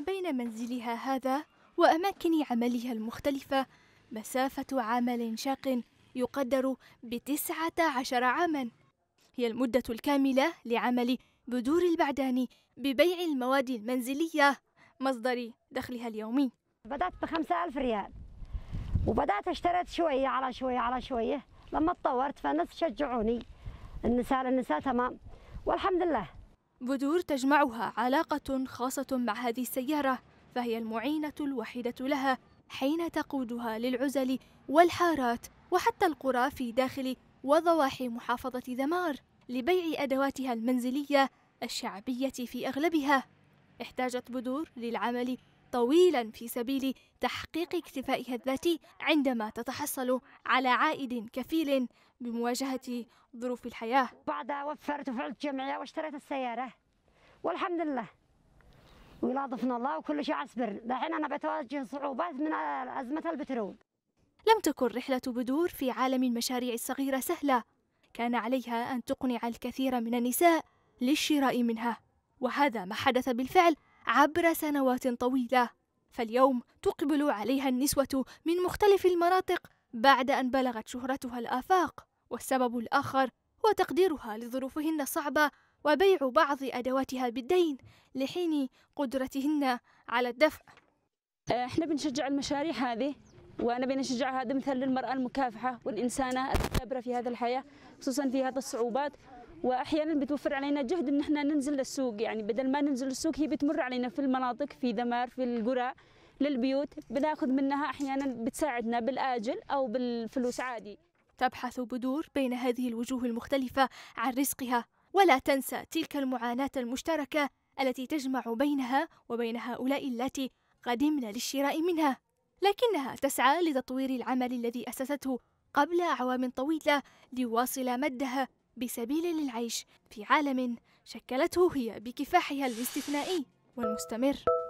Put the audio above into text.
بين منزلها هذا وأماكن عملها المختلفة مسافة عمل شاق يقدر بتسعة عشر عاما هي المدة الكاملة لعمل بدور البعداني ببيع المواد المنزلية مصدر دخلها اليومي بدأت بخمسة ألف ريال وبدأت اشتريت شوية على شوية على شوية لما تطورت فالناس شجعوني النساء النساء تمام والحمد لله بذور تجمعها علاقة خاصة مع هذه السيارة فهي المعينة الوحيدة لها حين تقودها للعزل والحارات وحتى القرى في داخل وضواحي محافظة ذمار لبيع أدواتها المنزلية الشعبية في أغلبها احتاجت بذور للعمل طويلا في سبيل تحقيق اكتفائها الذاتي عندما تتحصل على عائد كفيل بمواجهة ظروف الحياة بعدها وفرت وفعلت جمعية واشتريت السيارة والحمد لله ضفنا الله وكل شيء عسبر دحين أنا بتواجه صعوبات من أزمة البترول لم تكن رحلة بدور في عالم المشاريع الصغيرة سهلة كان عليها أن تقنع الكثير من النساء للشراء منها وهذا ما حدث بالفعل عبر سنوات طويلة فاليوم تقبل عليها النسوة من مختلف المناطق بعد أن بلغت شهرتها الآفاق والسبب الآخر هو تقديرها لظروفهن الصعبة وبيع بعض أدواتها بالدين لحين قدرتهن على الدفع احنا بنشجع المشاريع هذه وانا بنشجع هذا مثل للمراه المكافحه والانسانه الثابره في هذا الحياه خصوصا في هذه الصعوبات واحيانا بتوفر علينا جهد ان احنا ننزل للسوق يعني بدل ما ننزل للسوق هي بتمر علينا في المناطق في دمار في القرى للبيوت بناخذ منها احيانا بتساعدنا بالاجل او بالفلوس عادي تبحث بدور بين هذه الوجوه المختلفه عن رزقها ولا تنسى تلك المعاناه المشتركه التي تجمع بينها وبين هؤلاء التي قدمنا للشراء منها لكنها تسعى لتطوير العمل الذي اسسته قبل اعوام طويله ليواصل مدها بسبيل للعيش في عالم شكلته هي بكفاحها الاستثنائي والمستمر